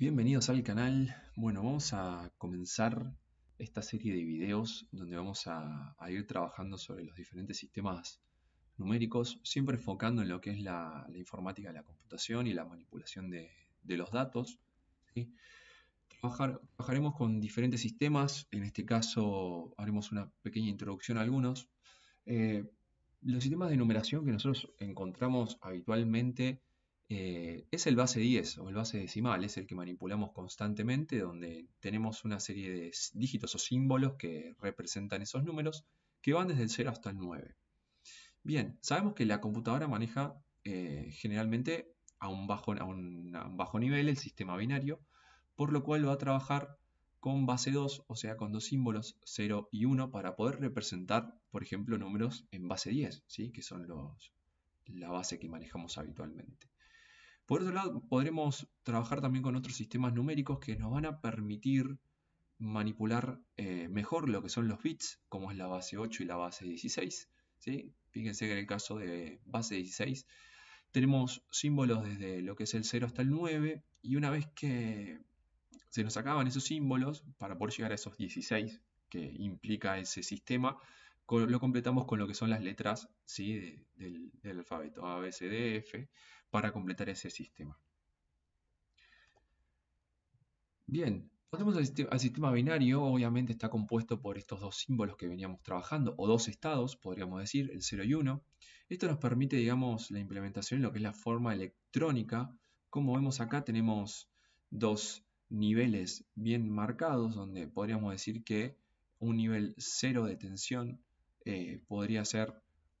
Bienvenidos al canal. Bueno, vamos a comenzar esta serie de videos donde vamos a, ir trabajando sobre los diferentes sistemas numéricos, siempre enfocando en lo que es la, informática, la computación y la manipulación de, los datos. trabajaremos con diferentes sistemas, en este caso haremos una pequeña introducción a algunos. Eh, los sistemas de numeración que nosotros encontramos habitualmente eh, es el base 10 o el base decimal, es el que manipulamos constantemente, donde tenemos una serie de dígitos o símbolos que representan esos números, que van desde el 0 hasta el 9. Bien, sabemos que la computadora maneja eh, generalmente a un, bajo, bajo nivel el sistema binario, por lo cual va a trabajar con base 2, o sea, con dos símbolos 0 y 1 para poder representar, por ejemplo, números en base 10, ¿sí? que son la base que manejamos habitualmente. Por otro lado, podremos trabajar también con otros sistemas numéricos que nos van a permitir manipular eh, mejor lo que son los bits, como es la base 8 y la base 16. ¿sí? Fíjense que en el caso de base 16 tenemos símbolos desde lo que es el 0 hasta el 9 y una vez que se nos acaban esos símbolos para poder llegar a esos 16 que implica ese sistema, lo completamos con lo que son las letras ¿sí? del, alfabeto A, B, C, D, F para completar ese sistema. Bien, pasemos al, sistema binario. Obviamente está compuesto por estos dos símbolos que veníamos trabajando, o dos estados, podríamos decir, el 0 y 1. Esto nos permite, digamos, la implementación en lo que es la forma electrónica. Como vemos acá, tenemos dos niveles bien marcados, donde podríamos decir que un nivel 0 de tensión eh, podría ser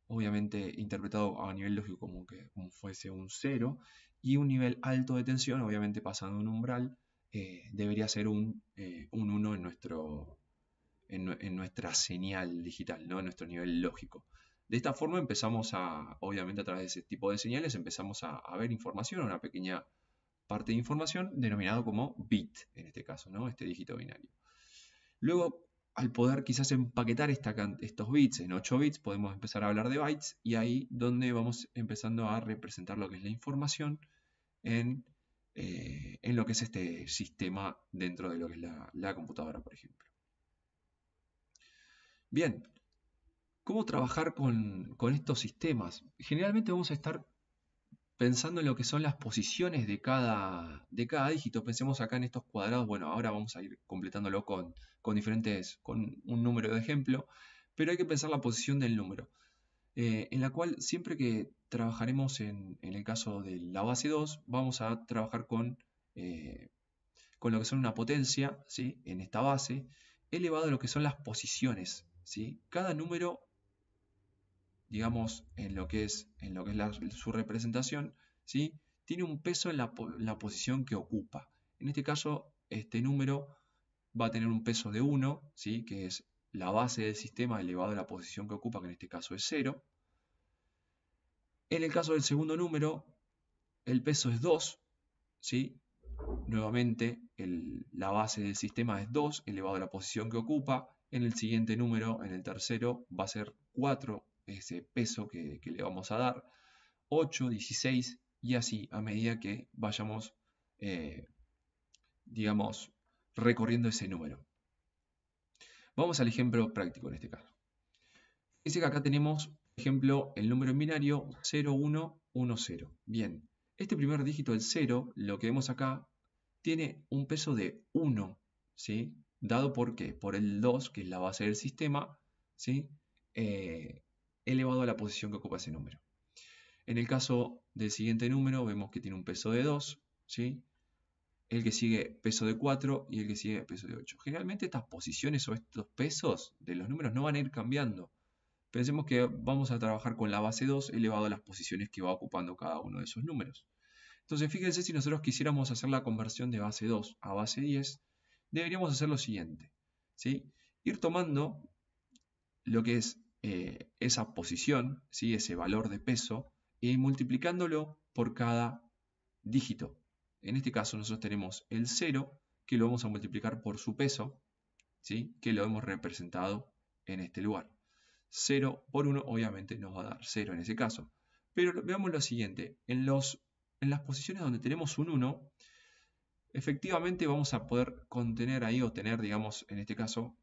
obviamente interpretado a nivel lógico como que fuese un 0 y un nivel alto de tensión, obviamente pasando un umbral, eh, debería ser un, 1 eh, en, nuestro, en, nuestra señal digital, ¿no? en nuestro nivel lógico. De esta forma empezamos a, obviamente a través de ese tipo de señales, empezamos a, ver información, una pequeña parte de información denominado como bit, en este caso, ¿no? este dígito binario. Luego, al poder quizás empaquetar estos bits en 8 bits, podemos empezar a hablar de bytes y ahí donde vamos empezando a representar lo que es la información en, eh, lo que es este sistema dentro de lo que es la, computadora, por ejemplo. Bien, ¿cómo trabajar con estos sistemas? Generalmente vamos a estar pensando en lo que son las posiciones de cada, de cada dígito. Pensemos acá en estos cuadrados. Bueno, ahora vamos a ir completándolo con, diferentes, con un número de ejemplo, pero hay que pensar la posición del número. Eh, en la cual siempre que trabajaremos en, el caso de la base 2, vamos a trabajar con, eh, con lo que son una potencia, ¿sí? en esta base, elevado a lo que son las posiciones. ¿sí? Cada número digamos, en lo que es, en lo que es su representación, ¿sí? tiene un peso en la, posición que ocupa. En este caso, este número va a tener un peso de 1, ¿sí? que es la base del sistema elevado a la posición que ocupa, que en este caso es 0. En el caso del segundo número, el peso es 2, ¿sí? nuevamente la base del sistema es 2 elevado a la posición que ocupa. En el siguiente número, en el tercero, va a ser 4 ese peso que, le vamos a dar, 8, 16 y así a medida que vayamos, eh, digamos, recorriendo ese número. Vamos al ejemplo práctico en este caso. Fíjense que acá tenemos, por ejemplo, el número en binario 0110. Bien, este primer dígito, el 0, lo que vemos acá, tiene un peso de 1, ¿sí? Dado por qué? Por el 2, que es la base del sistema, ¿sí? Eh, elevado a la posición que ocupa ese número. En el caso del siguiente número vemos que tiene un peso de 2, ¿sí? el que sigue peso de 4 y el que sigue peso de 8. Generalmente estas posiciones o estos pesos de los números no van a ir cambiando. Pensemos que vamos a trabajar con la base 2 elevado a las posiciones que va ocupando cada uno de esos números. Entonces fíjense si nosotros quisiéramos hacer la conversión de base 2 a base 10, deberíamos hacer lo siguiente. ¿sí? Ir tomando lo que es eh, esa posición, ¿sí? ese valor de peso, y multiplicándolo por cada dígito. En este caso nosotros tenemos el 0, que lo vamos a multiplicar por su peso, ¿sí? que lo hemos representado en este lugar. 0 por 1 obviamente nos va a dar 0 en ese caso. Pero veamos lo siguiente, en, los, en las posiciones donde tenemos un 1, efectivamente vamos a poder contener ahí o tener, digamos, en este caso,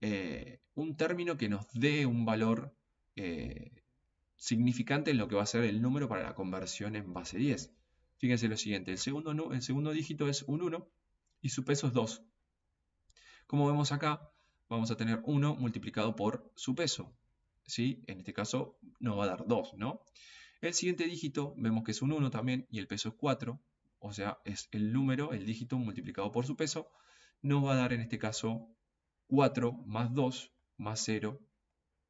eh, un término que nos dé un valor eh, significante en lo que va a ser el número para la conversión en base 10. Fíjense lo siguiente, el segundo, dígito es un 1 y su peso es 2. Como vemos acá, vamos a tener 1 multiplicado por su peso. ¿sí? En este caso nos va a dar 2, ¿no? El siguiente dígito vemos que es un 1 también y el peso es 4. O sea, es el número, el dígito multiplicado por su peso. Nos va a dar en este caso 4 más 2 más 0,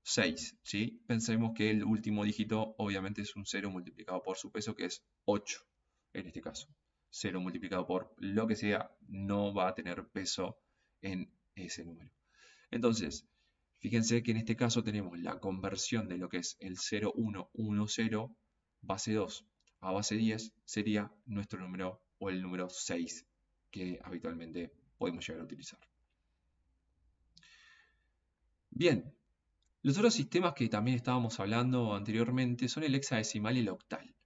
6. ¿sí? Pensemos que el último dígito obviamente es un 0 multiplicado por su peso, que es 8 en este caso. 0 multiplicado por lo que sea no va a tener peso en ese número. Entonces, fíjense que en este caso tenemos la conversión de lo que es el 0, 1, 1, 0, base 2 a base 10 sería nuestro número o el número 6 que habitualmente podemos llegar a utilizar. Bien, los otros sistemas que también estábamos hablando anteriormente son el hexadecimal y el octal.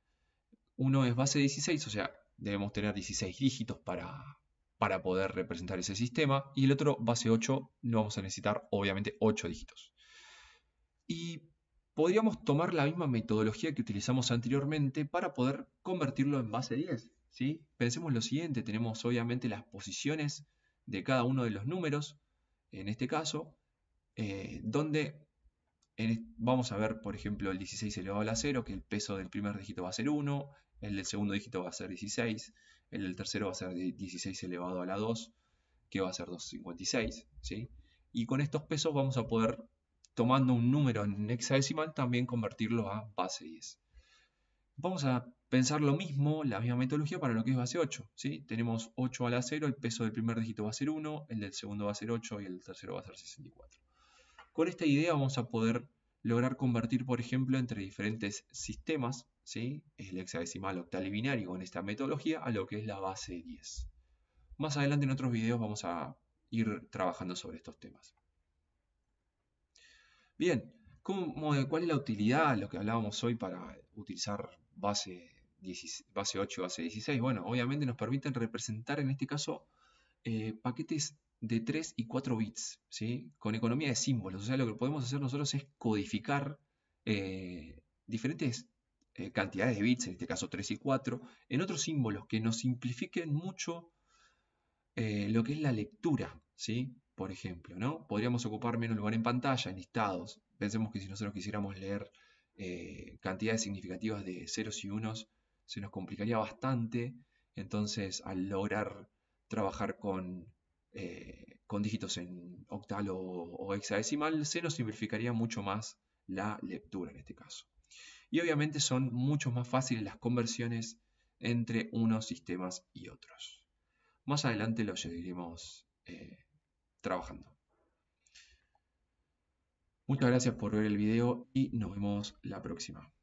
Uno es base 16, o sea, debemos tener 16 dígitos para, para poder representar ese sistema. Y el otro, base 8, no vamos a necesitar, obviamente, 8 dígitos. Y podríamos tomar la misma metodología que utilizamos anteriormente para poder convertirlo en base 10. Pensemos lo siguiente, tenemos obviamente las posiciones de cada uno de los números, en este caso, eh, donde vamos a ver, por ejemplo, el 16 elevado a la 0, que el peso del primer dígito va a ser 1, el del segundo dígito va a ser 16, el del tercero va a ser 16 elevado a la 2, que va a ser 256, ¿sí? Y con estos pesos vamos a poder, tomando un número en hexadecimal, también convertirlo a base 10. Vamos a pensar lo mismo, la misma metodología para lo que es base 8. Tenemos 8 a la 0, el peso del primer dígito va a ser 1, el del segundo va a ser 8 y el tercero va a ser 64. Con esta idea vamos a poder lograr convertir, por ejemplo, entre diferentes sistemas, ¿sí? el hexadecimal octal y binario con esta metodología, a lo que es la base 10. Más adelante en otros videos vamos a ir trabajando sobre estos temas. Bien, ¿cuál es la utilidad, de lo que hablábamos hoy para utilizar base, 8 base 8, base 16? Bueno, obviamente nos permiten representar en este caso eh, paquetes de 3 y 4 bits, ¿sí? con economía de símbolos. O sea, lo que podemos hacer nosotros es codificar eh, diferentes eh, cantidades de bits, en este caso 3 y 4, en otros símbolos que nos simplifiquen mucho eh, lo que es la lectura, ¿sí? por ejemplo. ¿no? Podríamos ocupar menos lugar en pantalla, en listados. Pensemos que si nosotros quisiéramos leer cantidades significativas de ceros y unos, se nos complicaría bastante. Entonces, al lograr trabajar con eh, con dígitos en octal o, hexadecimal, se nos simplificaría mucho más la lectura en este caso. Y obviamente son mucho más fáciles las conversiones entre unos sistemas y otros. Más adelante lo seguiremos eh, trabajando. Muchas gracias por ver el video y nos vemos la próxima.